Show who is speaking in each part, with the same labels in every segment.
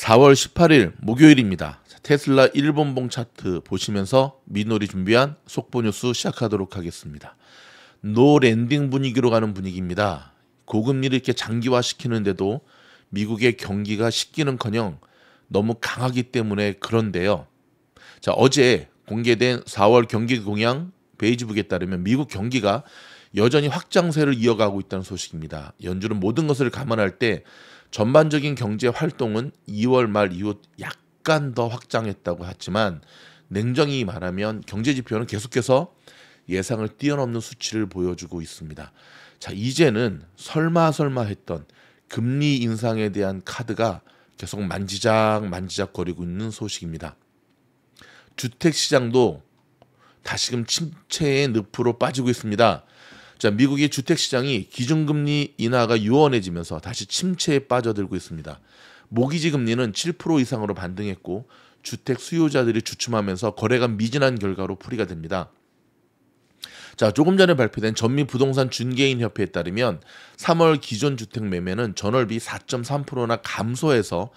Speaker 1: 4월 18일 목요일입니다. 테슬라 일본봉 차트 보시면서 미놀이 준비한 속보 뉴스 시작하도록 하겠습니다. 노 랜딩 분위기로 가는 분위기입니다. 고금리를 이렇게 장기화시키는데도 미국의 경기가 식기는커녕 너무 강하기 때문에 그런데요. 자 어제 공개된 4월 경기 공양 베이지북에 따르면 미국 경기가 여전히 확장세를 이어가고 있다는 소식입니다. 연준은 모든 것을 감안할 때 전반적인 경제 활동은 2월 말 이후 약간 더 확장했다고 하지만 냉정히 말하면 경제 지표는 계속해서 예상을 뛰어넘는 수치를 보여주고 있습니다. 자, 이제는 설마 설마 했던 금리 인상에 대한 카드가 계속 만지작 만지작 거리고 있는 소식입니다. 주택 시장도 다시금 침체의 늪으로 빠지고 있습니다. 자, 미국의 주택 시장이 기준금리 인하가 유언해지면서 다시 침체에 빠져들고 있습니다. 모기지 금리는 7% 이상으로 반등했고 주택 수요자들이 주춤하면서 거래가 미진한 결과로 풀이가 됩니다. 자, 조금 전에 발표된 전미 부동산 중개인 협회에 따르면 3월 기존 주택 매매는 전월비 4.3%나 감소해서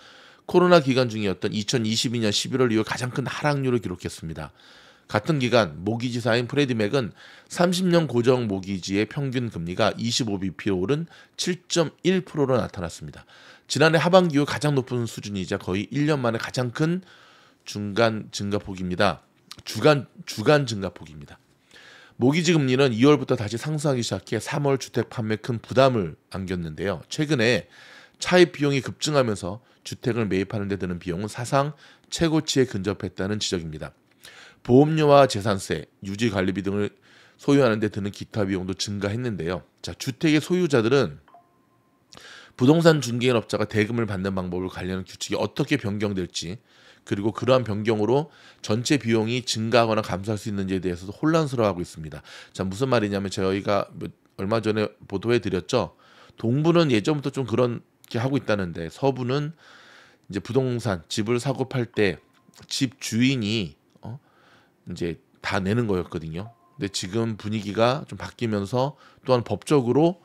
Speaker 1: 코로나 기간 중이었던 2022년 11월 이후 가장 큰 하락률을 기록했습니다. 같은 기간 모기지사인 프레디 맥은 30년 고정 모기지의 평균 금리가 25bp 오른 7.1%로 나타났습니다. 지난해 하반기 후 가장 높은 수준이자 거의 1년 만에 가장 큰 중간 증가폭입니다. 주간 주간 증가폭입니다. 모기지 금리는 2월부터 다시 상승하기 시작해 3월 주택 판매 큰 부담을 안겼는데요. 최근에 차입 비용이 급증하면서 주택을 매입하는 데 드는 비용은 사상 최고치에 근접했다는 지적입니다. 보험료와 재산세, 유지 관리비 등을 소유하는 데 드는 기타 비용도 증가했는데요. 자, 주택의 소유자들은 부동산 중개인업자가 대금을 받는 방법을 관련한 규칙이 어떻게 변경될지 그리고 그러한 변경으로 전체 비용이 증가하거나 감소할 수 있는지에 대해서도 혼란스러워하고 있습니다. 자 무슨 말이냐면 저희가 뭐 얼마 전에 보도해 드렸죠. 동부는 예전부터 좀그렇게 하고 있다는데 서부는 이제 부동산 집을 사고 팔 때 집 주인이 이제 다 내는 거였거든요. 근데 지금 분위기가 좀 바뀌면서 또한 법적으로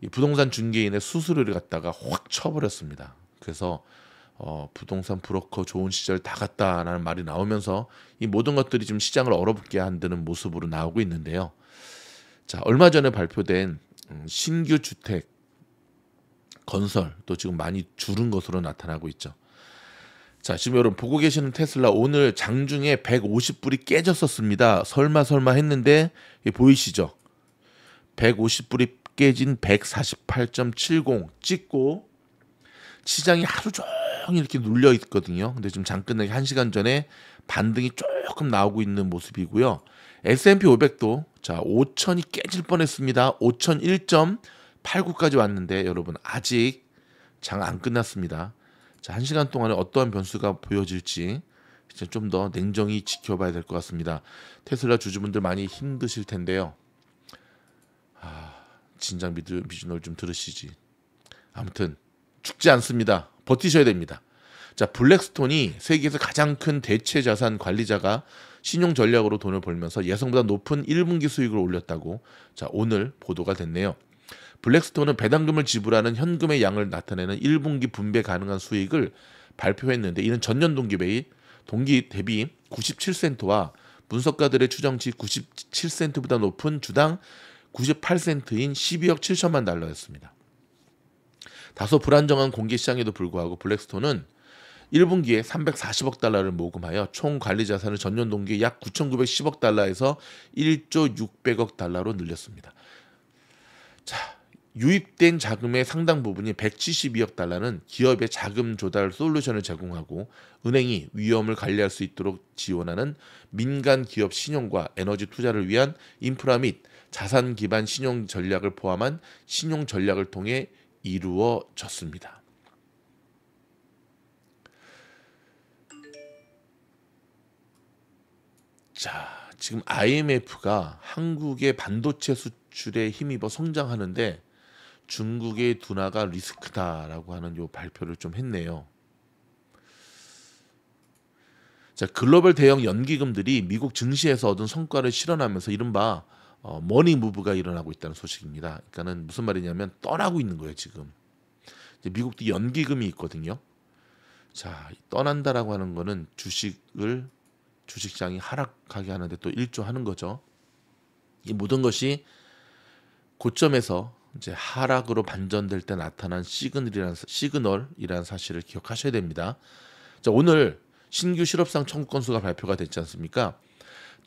Speaker 1: 이 부동산 중개인의 수수료를 갖다가 확 쳐버렸습니다. 그래서 어, 부동산 브로커 좋은 시절 다 갔다라는 말이 나오면서 이 모든 것들이 지금 시장을 얼어붙게 한다는 모습으로 나오고 있는데요. 자, 얼마 전에 발표된 음, 신규 주택 건설 또 지금 많이 줄은 것으로 나타나고 있죠. 자, 지금 여러분 보고 계시는 테슬라 오늘 장중에 150불이 깨졌었습니다. 설마 설마 했는데 보이시죠? 150불이 깨진 148.70 찍고 시장이 하루 종일 이렇게 눌려 있거든요. 근데 지금 장 끝나기 1시간 전에 반등이 조금 나오고 있는 모습이고요. S&P 500도 자, 5000이 깨질 뻔했습니다. 5001.89까지 왔는데 여러분 아직 장 안 끝났습니다. 자, 1시간 동안에 어떠한 변수가 보여질지 이제 좀 더 냉정히 지켜봐야 될 것 같습니다. 테슬라 주주분들 많이 힘드실 텐데요. 아, 진작 미드 비주널 좀 들으시지. 아무튼 죽지 않습니다. 버티셔야 됩니다. 자, 블랙스톤이 세계에서 가장 큰 대체 자산 관리자가 신용 전략으로 돈을 벌면서 예상보다 높은 1분기 수익을 올렸다고 자, 오늘 보도가 됐네요. 블랙스톤은 배당금을 지불하는 현금의 양을 나타내는 1분기 분배 가능한 수익을 발표했는데 이는 전년 동기 대비 동기 대비 97센트와 분석가들의 추정치 97센트보다 높은 주당 98센트인 12억 7천만 달러였습니다. 다소 불안정한 공개 시장에도 불구하고 블랙스톤은 1분기에 340억 달러를 모금하여 총 관리 자산을 전년 동기 약 9,910억 달러에서 1조 600억 달러로 늘렸습니다. 자, 유입된 자금의 상당 부분이 172억 달러는 기업의 자금 조달 솔루션을 제공하고 은행이 위험을 관리할 수 있도록 지원하는 민간 기업 신용과 에너지 투자를 위한 인프라 및 자산 기반 신용 전략을 포함한 신용 전략을 통해 이루어졌습니다. 자, 지금 IMF가 한국의 반도체 수출에 힘입어 성장하는데 중국의 둔화가 리스크다라고 하는 요 발표를 좀 했네요. 자, 글로벌 대형 연기금들이 미국 증시에서 얻은 성과를 실현하면서 이른바 어, 머니 무브가 일어나고 있다는 소식입니다. 그러니까는 무슨 말이냐면 떠나고 있는 거예요, 지금. 미국도 연기금이 있거든요. 자, 떠난다라고 하는 거는 주식을 주식장이 하락하게 하는데 또 일조하는 거죠. 이 모든 것이 고점에서 이제 하락으로 반전될 때 나타난 시그널이라는 시그널이라는 사실을 기억하셔야 됩니다. 자, 오늘 신규 실업상 청구 건수가 발표가 됐지 않습니까?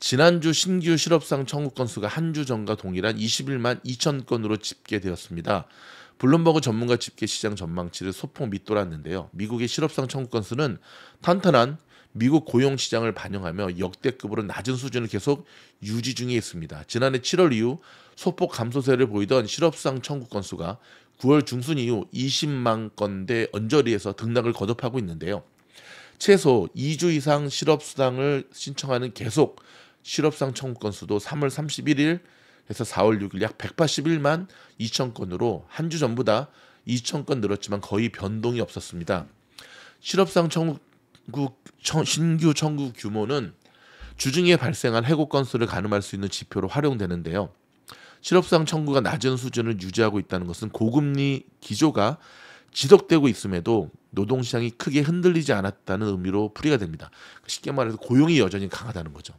Speaker 1: 지난주 신규 실업상 청구 건수가 한 주 전과 동일한 21만 2천 건으로 집계되었습니다. 블룸버그 전문가 집계 시장 전망치를 소폭 밑돌았는데요. 미국의 실업상 청구 건수는 탄탄한 미국 고용 시장을 반영하며 역대급으로 낮은 수준을 계속 유지 중에 있습니다. 지난해 7월 이후 소폭 감소세를 보이던 실업상 청구 건수가 9월 중순 이후 20만 건대 언저리에서 등락을 거듭하고 있는데요. 최소 2주 이상 실업수당을 신청하는 계속 실업상 청구 건수도 3월 31일에서 4월 6일 약 181만 2천 건으로 한 주 전보다 2천 건 늘었지만 거의 변동이 없었습니다. 실업상 청구 청구 신규 청구 규모는 주중에 발생한 해고 건수를 가늠할 수 있는 지표로 활용되는데요. 실업상 청구가 낮은 수준을 유지하고 있다는 것은 고금리 기조가 지속되고 있음에도 노동시장이 크게 흔들리지 않았다는 의미로 풀이가 됩니다. 쉽게 말해서 고용이 여전히 강하다는 거죠.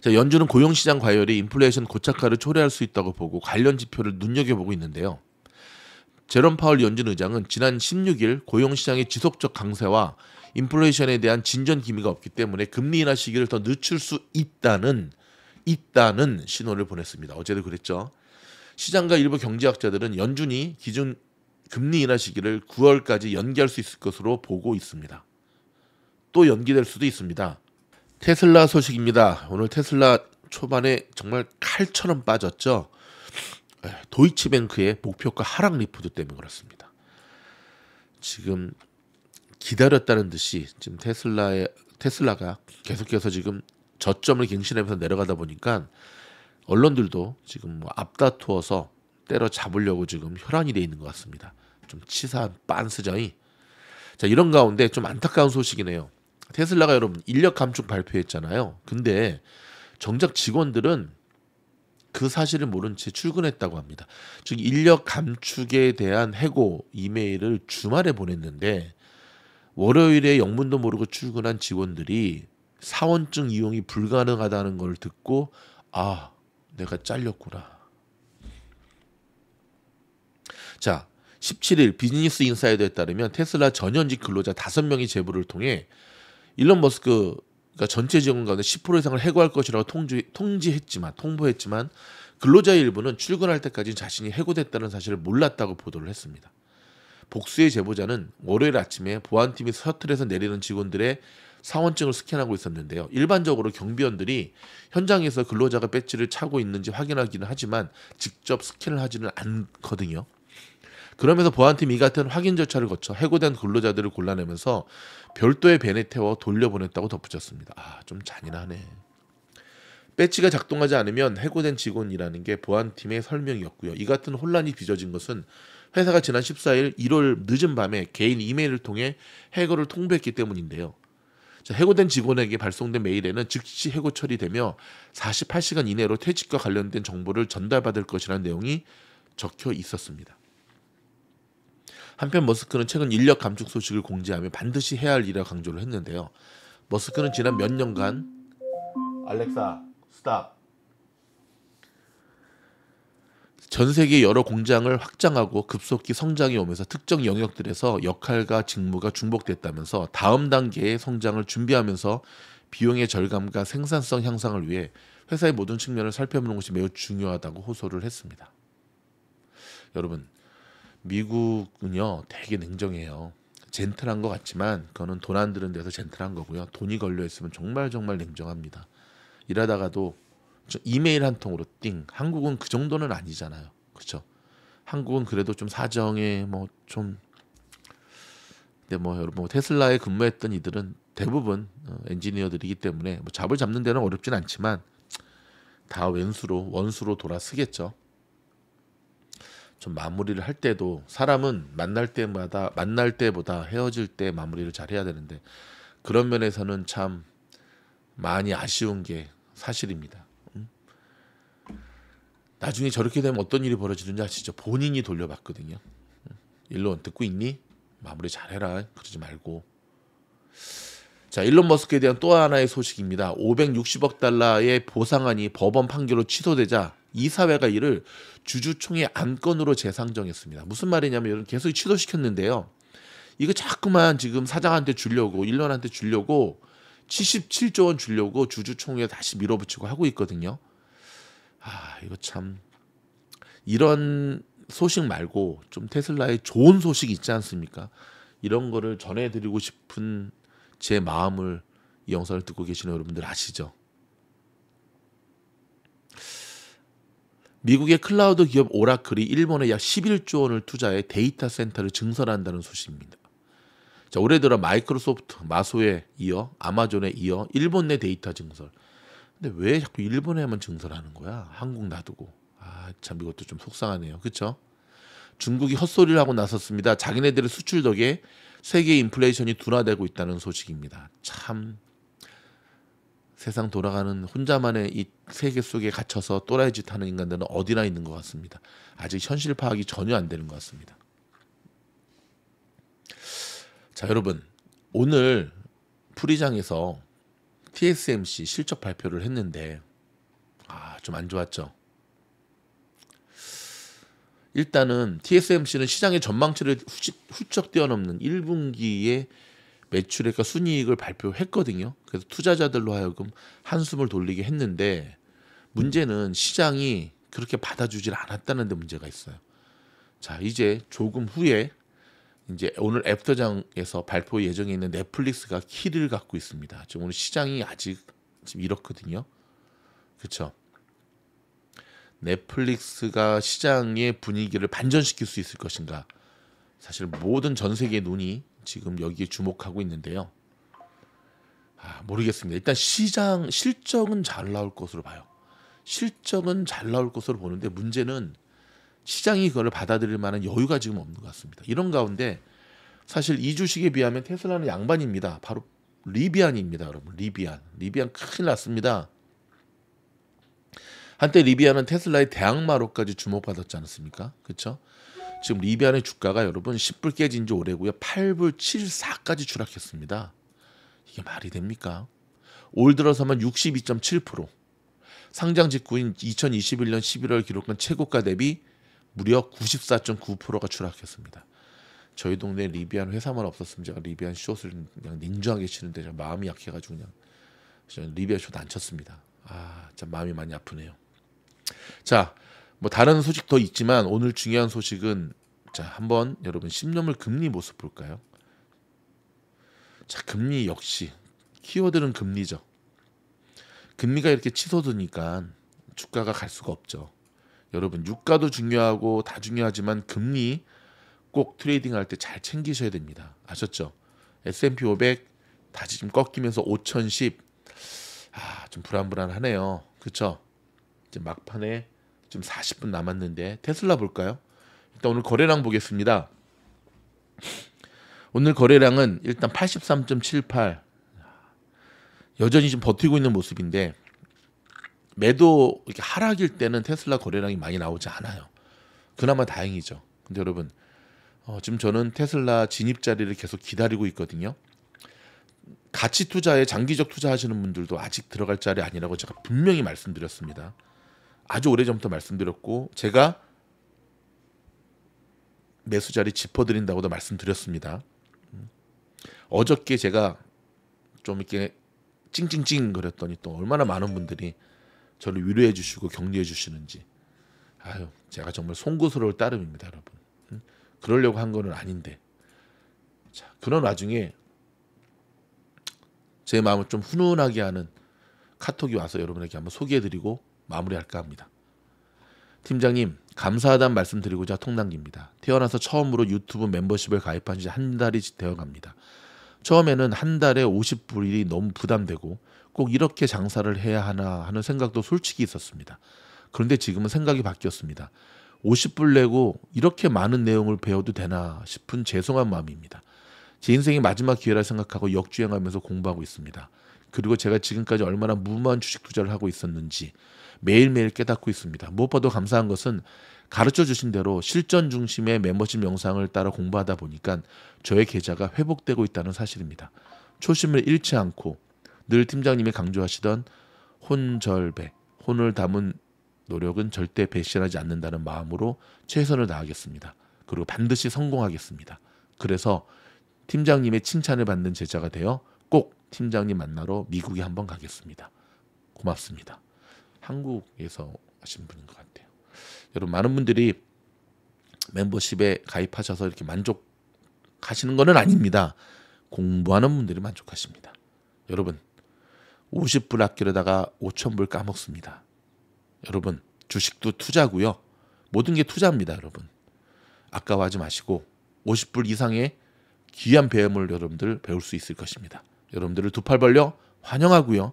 Speaker 1: 자, 연준은 고용시장 과열이 인플레이션 고착화를 초래할 수 있다고 보고 관련 지표를 눈여겨보고 있는데요. 제롬 파월 연준 의장은 지난 16일 고용시장의 지속적 강세와 인플레이션에 대한 진전 기미가 없기 때문에 금리 인하 시기를 더 늦출 수 있다는 있다는 신호를 보냈습니다. 어제도 그랬죠. 시장과 일부 경제학자들은 연준이 기준 금리 인하 시기를 9월까지 연기할 수 있을 것으로 보고 있습니다. 또 연기될 수도 있습니다. 테슬라 소식입니다. 오늘 테슬라 초반에 정말 칼처럼 빠졌죠. 예, 도이치뱅크의 목표가 하락 리포트 때문에 그렇습니다. 지금 기다렸다는 듯이 지금 테슬라의 테슬라가 계속해서 지금 저점을 갱신하면서 내려가다 보니까 언론들도 지금 뭐 앞다투어서 때려잡으려고 지금 혈안이 돼 있는 것 같습니다. 좀 치사한 빤스정이. 자 이런 가운데 좀 안타까운 소식이네요. 테슬라가 여러분 인력 감축 발표했잖아요. 근데 정작 직원들은 그 사실을 모른 채 출근했다고 합니다. 즉 인력 감축에 대한 해고 이메일을 주말에 보냈는데 월요일에 영문도 모르고 출근한 직원들이 사원증 이용이 불가능하다는 걸 듣고 아 내가 잘렸구나. 자 17일 비즈니스 인사이드에 따르면 테슬라 전현직 근로자 5명이 제보를 통해 일론 머스크 그러니까 전체 직원 가운데 10% 이상을 해고할 것이라고 통지, 통지했지만 통보했지만 근로자 일부는 출근할 때까지 자신이 해고됐다는 사실을 몰랐다고 보도를 했습니다. 복수의 제보자는 월요일 아침에 보안팀이 서틀에서 내리는 직원들의 사원증을 스캔하고 있었는데요. 일반적으로 경비원들이 현장에서 근로자가 배지를 차고 있는지 확인하기는 하지만 직접 스캔을 하지는 않거든요. 그러면서 보안팀 이 같은 확인 절차를 거쳐 해고된 근로자들을 골라내면서 별도의 벤에 태워 돌려보냈다고 덧붙였습니다. 아, 좀 잔인하네. 배치가 작동하지 않으면 해고된 직원이라는 게 보안팀의 설명이었고요. 이 같은 혼란이 빚어진 것은 회사가 지난 14일 1월 늦은 밤에 개인 이메일을 통해 해고를 통보했기 때문인데요. 해고된 직원에게 발송된 메일에는 즉시 해고 처리되며 48시간 이내로 퇴직과 관련된 정보를 전달받을 것이라는 내용이 적혀 있었습니다. 한편 머스크는 최근 인력 감축 소식을 공지하며 반드시 해야 할 일이라 강조를 했는데요. 머스크는 지난 몇 년간 알렉사 스탑 전 세계 여러 공장을 확장하고 급속히 성장이 오면서 특정 영역들에서 역할과 직무가 중복됐다면서 다음 단계의 성장을 준비하면서 비용의 절감과 생산성 향상을 위해 회사의 모든 측면을 살펴보는 것이 매우 중요하다고 호소를 했습니다. 여러분, 미국은요 되게 냉정해요. 젠틀한 것 같지만 그거는 돈안 드는 데서 젠틀한 거고요. 돈이 걸려 있으면 정말 정말 냉정합니다. 일하다가도 이메일 한 통으로 띵. 한국은 그 정도는 아니잖아요. 그렇죠? 한국은 그래도 좀 사정에 뭐 좀 근데 뭐 여러분 뭐 테슬라에 근무했던 이들은 대부분 어, 엔지니어들이기 때문에 뭐 잡을 잡는 데는 어렵진 않지만 다 왼수로 원수로 돌아 쓰겠죠. 좀 마무리를 할 때도 사람은 만날 때마다 만날 때보다 헤어질 때 마무리를 잘 해야 되는데 그런 면에서는 참 많이 아쉬운 게 사실입니다. 음? 나중에 저렇게 되면 어떤 일이 벌어지는지 진짜 본인이 돌려봤거든요. 음? 일론 듣고 있니? 마무리 잘해라. 그러지 말고. 자, 일론 머스크에 대한 또 하나의 소식입니다. 560억 달러의 보상안이 법원 판결로 취소되자 이사회가 이를 주주총회 안건으로 재상정했습니다. 무슨 말이냐면 여러분 계속 취소시켰는데요. 이거 자꾸만 지금 사장한테 주려고 일론한테 주려고 77조 원 주려고 주주총회 다시 밀어붙이고 하고 있거든요. 아 이거 참 이런 소식 말고 좀 테슬라의 좋은 소식 있지 않습니까? 이런 거를 전해드리고 싶은 제 마음을 이 영상을 듣고 계시는 여러분들 아시죠? 미국의 클라우드 기업 오라클이 일본에 약 11조 원을 투자해 데이터 센터를 증설한다는 소식입니다. 자, 올해 들어 마이크로소프트, 마소에 이어 아마존에 이어 일본 내 데이터 증설. 근데 왜 자꾸 일본에만 증설하는 거야? 한국 놔두고. 아, 참 이것도 좀 속상하네요. 그렇죠? 중국이 헛소리를 하고 나섰습니다. 자기네들의 수출 덕에 세계 인플레이션이 둔화되고 있다는 소식입니다. 참 세상 돌아가는 혼자만의 이 세계 속에 갇혀서 또라이 짓 하는 인간들은 어디나 있는 것 같습니다. 아직 현실 파악이 전혀 안 되는 것 같습니다. 자, 여러분. 오늘 프리장에서 TSMC 실적 발표를 했는데 아, 좀 안 좋았죠. 일단은 TSMC는 시장의 전망치를 후치, 훌쩍 뛰어넘는 1분기에 매출액과 순이익을 발표했거든요. 그래서 투자자들로 하여금 한숨을 돌리게 했는데 문제는 시장이 그렇게 받아주질 않았다는 데 문제가 있어요. 자, 이제 조금 후에 이제 오늘 애프터장에서 발표 예정에 있는 넷플릭스가 키를 갖고 있습니다. 지금 오늘 시장이 아직 지금 이렇거든요. 그렇죠? 넷플릭스가 시장의 분위기를 반전시킬 수 있을 것인가? 사실 모든 전세계 눈이 지금 여기에 주목하고 있는데요. 아, 모르겠습니다. 일단 시장 실적은 잘 나올 것으로 봐요. 실적은 잘 나올 것으로 보는데 문제는 시장이 그걸 받아들일 만한 여유가 지금 없는 것 같습니다. 이런 가운데 사실 이 주식에 비하면 테슬라는 양반입니다. 바로 리비안입니다, 여러분. 리비안. 리비안 큰일 났습니다. 한때 리비안은 테슬라의 대항마로까지 주목받았지 않습니까 그렇죠? 지금 리비안의 주가가 여러분 10불 깨진 지 오래고요. 8불 74까지 추락했습니다. 이게 말이 됩니까? 올 들어서만 62.7% 상장 직후인 2021년 11월 기록한 최고가 대비 무려 94.9%가 추락했습니다. 저희 동네 리비안 회사만 없었으면 제가 리비안 숏을 그냥 냉정하게 치는데 제가 마음이 약해가지고 그냥 리비안 숏안 쳤습니다. 아, 참 마음이 많이 아프네요. 자, 뭐 다른 소식 더 있지만 오늘 중요한 소식은 자 한번 여러분 10년물 금리 모습 볼까요? 자 금리 역시 키워드는 금리죠. 금리가 이렇게 치솟으니까 주가가 갈 수가 없죠. 여러분 유가도 중요하고 다 중요하지만 금리 꼭 트레이딩 할 때 잘 챙기셔야 됩니다. 아셨죠? S&P 500 다시 좀 꺾이면서 5,010 아, 좀 불안불안하네요. 그렇죠? 이제 막판에 지금 40분 남았는데 테슬라 볼까요? 일단 오늘 거래량 보겠습니다. 오늘 거래량은 일단 83.78 여전히 좀 버티고 있는 모습인데 매도 이렇게 하락일 때는 테슬라 거래량이 많이 나오지 않아요. 그나마 다행이죠. 근데 여러분 어, 지금 저는 테슬라 진입 자리를 계속 기다리고 있거든요. 가치 투자에 장기적 투자하시는 분들도 아직 들어갈 자리 아니라고 제가 분명히 말씀드렸습니다. 아주 오래전부터 말씀드렸고 제가 매수 자리 짚어드린다고도 말씀드렸습니다. 어저께 제가 좀 이렇게 찡찡찡 그렸더니또 얼마나 많은 분들이 저를 위로해 주시고 격려해 주시는지 아유 제가 정말 송구스러울 따름입니다 여러분 그러려고 한 거는 아닌데 자 그런 와중에 제 마음을 좀 훈훈하게 하는 카톡이 와서 여러분에게 한번 소개해드리고 마무리할까 합니다. 팀장님, 감사하다는 말씀드리고자 통당깁니다. 태어나서 처음으로 유튜브 멤버십을 가입한 지 한 달이 되어 갑니다. 처음에는 한 달에 50불이 너무 부담되고 꼭 이렇게 장사를 해야 하나 하는 생각도 솔직히 있었습니다. 그런데 지금은 생각이 바뀌었습니다. 50불 내고 이렇게 많은 내용을 배워도 되나 싶은 죄송한 마음입니다. 제 인생의 마지막 기회라 생각하고 역주행하면서 공부하고 있습니다. 그리고 제가 지금까지 얼마나 무모한 주식 투자를 하고 있었는지 매일매일 깨닫고 있습니다. 무엇보다 감사한 것은 가르쳐 주신 대로 실전 중심의 멤버십 영상을 따라 공부하다 보니까 저의 계좌가 회복되고 있다는 사실입니다. 초심을 잃지 않고 늘 팀장님이 강조하시던 혼절배, 혼을 담은 노력은 절대 배신하지 않는다는 마음으로 최선을 다하겠습니다. 그리고 반드시 성공하겠습니다. 그래서 팀장님의 칭찬을 받는 제자가 되어 꼭 팀장님 만나러 미국에 한번 가겠습니다. 고맙습니다. 한국에서 하신 분인 것 같아요. 여러분 많은 분들이 멤버십에 가입하셔서 이렇게 만족하시는 것은 아닙니다. 공부하는 분들이 만족하십니다. 여러분 50불 아끼려다가 5천불 까먹습니다. 여러분 주식도 투자고요. 모든 게 투자입니다, 여러분. 아까워하지 마시고 50불 이상의 귀한 배움을 여러분들 배울 수 있을 것입니다. 여러분들을 두 팔 벌려 환영하고요.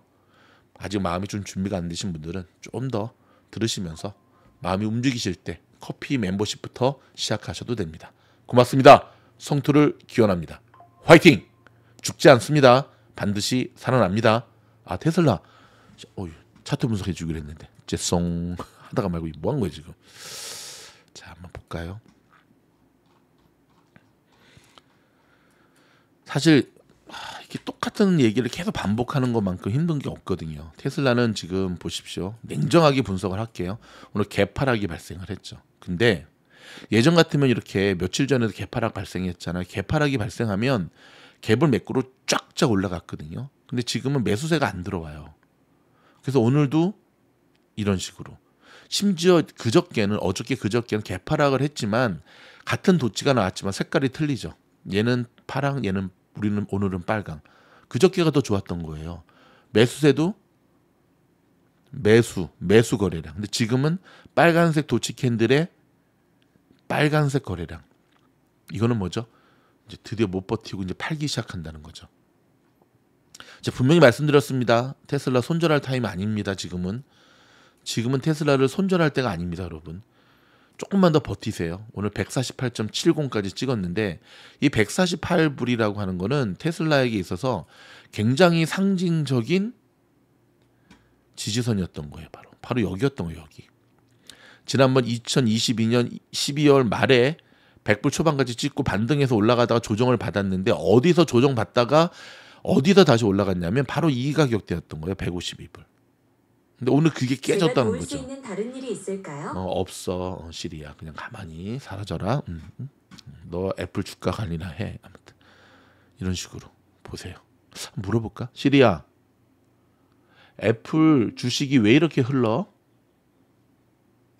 Speaker 1: 아직 마음이 좀 준비가 안 되신 분들은 좀 더 들으시면서 마음이 움직이실 때 커피 멤버십부터 시작하셔도 됩니다. 고맙습니다. 성투를 기원합니다. 화이팅! 죽지 않습니다. 반드시 살아납니다. 아 테슬라 어휴, 차트 분석해 주기로 했는데 죄송 하다가 말고 뭐한 거예요 지금 자 한번 볼까요 사실 아, 이렇게 똑같은 얘기를 계속 반복하는 것만큼 힘든 게 없거든요. 테슬라는 지금 보십시오. 냉정하게 분석을 할게요. 오늘 개파락이 발생을 했죠. 근데 예전 같으면 이렇게 며칠 전에도 개파락 발생했잖아요. 개파락이 발생하면 갭을 매꾸로 쫙쫙 올라갔거든요. 근데 지금은 매수세가 안 들어와요. 그래서 오늘도 이런 식으로 심지어 그저께는 어저께 그저께는 개파락을 했지만 같은 도치가 나왔지만 색깔이 틀리죠. 얘는 파랑 얘는 우리는 오늘은 빨강. 그저께가 더 좋았던 거예요. 매수세도 매수, 매수 거래량. 근데 지금은 빨간색 도치 캔들의 빨간색 거래량. 이거는 뭐죠? 이제 드디어 못 버티고 이제 팔기 시작한다는 거죠. 제 분명히 말씀드렸습니다. 테슬라 손절할 타임 아닙니다. 지금은 지금은 테슬라를 손절할 때가 아닙니다, 여러분. 조금만 더 버티세요. 오늘 148.70까지 찍었는데 이 148불이라고 하는 거는 테슬라에게 있어서 굉장히 상징적인 지지선이었던 거예요. 바로 바로 여기였던 거예요. 여기. 지난번 2022년 12월 말에 100불 초반까지 찍고 반등해서 올라가다가 조정을 받았는데 어디서 조정 받다가 어디서 다시 올라갔냐면 바로 이 가격대였던 거예요. 152불. 근데 오늘 그게 깨졌다는 거죠. 어, 없어 어, 시리야 그냥 가만히 사라져라. 음, 음. 너 애플 주가 관리나 해. 아무튼 이런 식으로 보세요. 물어볼까? 시리야 애플 주식이 왜 이렇게 흘러?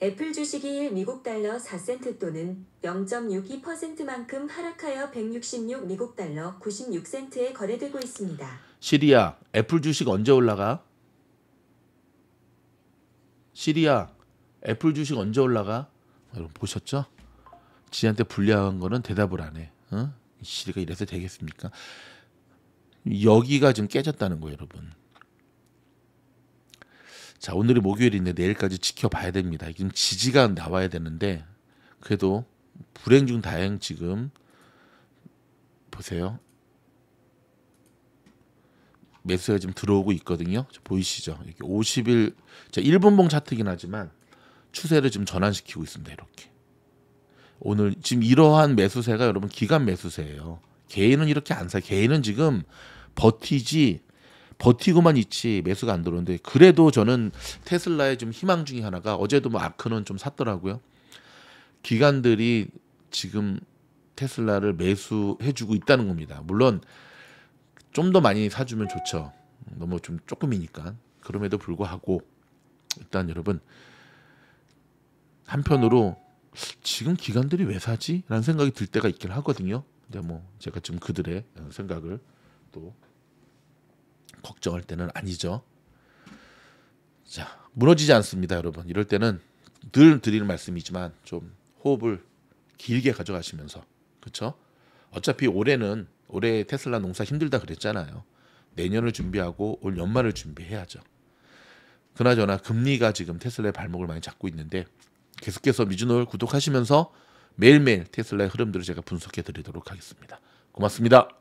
Speaker 1: 애플 주식이 미국 달러 4센트 또는 0.62%만큼 하락하여 166 미국 달러 96센트에 거래되고 있습니다. 시리야, 애플 주식 언제 올라가? 시리아 애플 주식 언제 올라가? 여러분 보셨죠? 지한테 불리한 거는 대답을 안 해. 어? 시리가 이래서 되겠습니까? 여기가 지금 깨졌다는 거예요, 여러분. 자, 오늘이 목요일인데 내일까지 지켜봐야 됩니다. 지금 지지가 나와야 되는데 그래도 불행 중 다행 지금 보세요. 매수가 지금 들어오고 있거든요. 보이시죠? 이렇게 50일 자 1분봉 차트긴 하지만 추세를 지금 전환시키고 있습니다. 이렇게 오늘 지금 이러한 매수세가 여러분 기간 매수세예요. 개인은 이렇게 안사 개인은 지금 버티지 버티고만 있지 매수가 안 들어오는데 그래도 저는 테슬라의 좀 희망 중에 하나가 어제도 뭐 아크는 좀 샀더라고요. 기관들이 지금 테슬라를 매수해주고 있다는 겁니다. 물론 좀더 많이 사주면 좋죠. 너무 좀 조금이니까. 그럼에도 불구하고 일단 여러분 한편으로 지금 기관들이 왜 사지? 라는 생각이 들 때가 있긴 하거든요. 근데 뭐 제가 지금 그들의 생각을 또 걱정할 때는 아니죠. 자, 무너지지 않습니다, 여러분. 이럴 때는 늘 드리는 말씀이지만 좀 호흡을 길게 가져가시면서 그렇죠? 어차피 올해는 올해 테슬라 농사 힘들다 그랬잖아요. 내년을 준비하고 올 연말을 준비해야죠. 그나저나 금리가 지금 테슬라의 발목을 많이 잡고 있는데 계속해서 미주노를 구독하시면서 매일매일 테슬라의 흐름들을 제가 분석해 드리도록 하겠습니다. 고맙습니다.